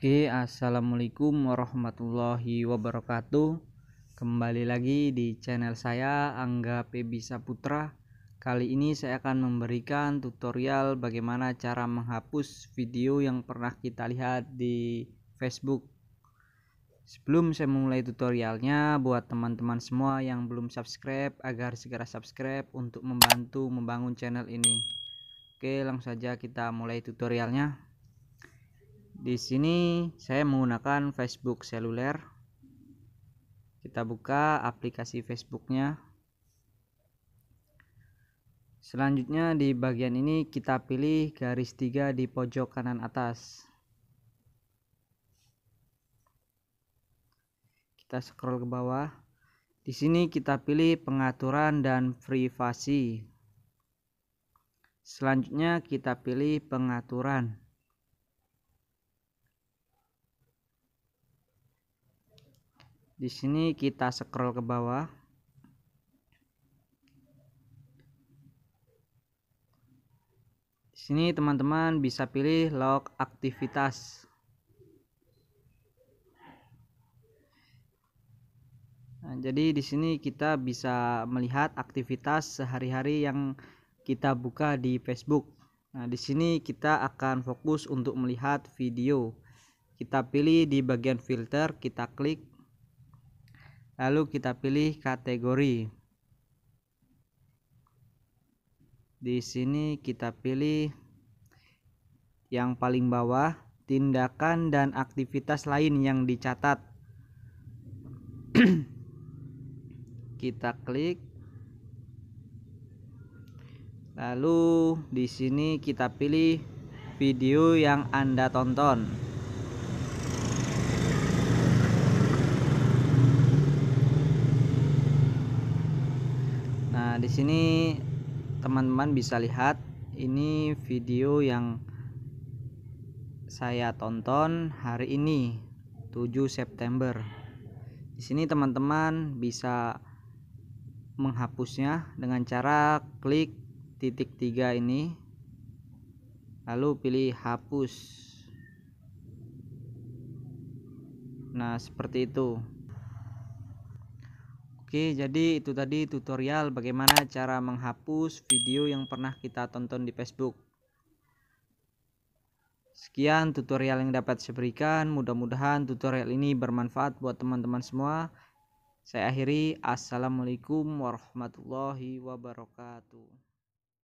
Oke, assalamualaikum warahmatullahi wabarakatuh. Kembali lagi di channel saya Angga Pebisa Putra. Kali ini saya akan memberikan tutorial bagaimana cara menghapus video yang pernah kita lihat di Facebook. Sebelum saya memulai tutorialnya, buat teman-teman semua yang belum subscribe agar segera subscribe untuk membantu membangun channel ini. Oke, langsung saja kita mulai tutorialnya. Di sini saya menggunakan Facebook seluler. Kita buka aplikasi Facebooknya. Selanjutnya di bagian ini kita pilih garis tiga di pojok kanan atas. Kita scroll ke bawah. Di sini kita pilih pengaturan dan privasi. Selanjutnya kita pilih pengaturan. di sini kita scroll ke bawah di sini teman-teman bisa pilih log aktivitas nah, jadi di sini kita bisa melihat aktivitas sehari-hari yang kita buka di Facebook nah di sini kita akan fokus untuk melihat video kita pilih di bagian filter kita klik Lalu kita pilih kategori. Di sini kita pilih yang paling bawah, tindakan dan aktivitas lain yang dicatat. kita klik. Lalu di sini kita pilih video yang Anda tonton. Nah, di sini teman-teman bisa lihat ini video yang saya tonton hari ini 7 September. Di sini teman-teman bisa menghapusnya dengan cara klik titik tiga ini lalu pilih hapus nah seperti itu Oke, jadi itu tadi tutorial bagaimana cara menghapus video yang pernah kita tonton di Facebook. Sekian tutorial yang dapat saya berikan. Mudah-mudahan tutorial ini bermanfaat buat teman-teman semua. Saya akhiri. Assalamualaikum warahmatullahi wabarakatuh.